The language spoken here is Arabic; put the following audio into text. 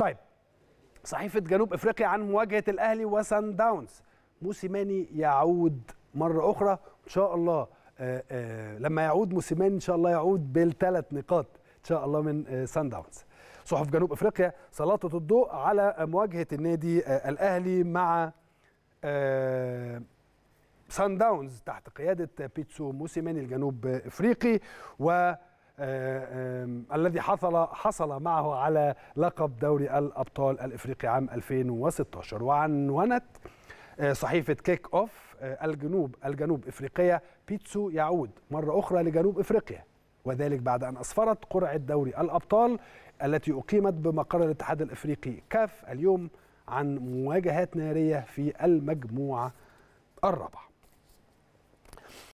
طيب صحيفه جنوب افريقيا عن مواجهه الاهلي وسان داونز موسيماني يعود مره اخرى ان شاء الله آآ آه، آآ آه، لما يعود موسيماني ان شاء الله يعود بالثلاث نقاط ان شاء الله من سان آه، داونز صحف جنوب افريقيا سلطت الضوء على مواجهه النادي الاهلي مع سان داونز تحت قياده بيتسو موسيماني الجنوب افريقي و آه، الذي حصل حصل معه على لقب دوري الابطال الافريقي عام 2016 وعنونت آه، صحيفه كيك اوف آه، الجنوب الجنوب افريقيه بيتسو يعود مره اخرى لجنوب افريقيا وذلك بعد ان اسفرت قرعه دوري الابطال التي اقيمت بمقر الاتحاد الافريقي كاف اليوم عن مواجهات ناريه في المجموعه الرابعه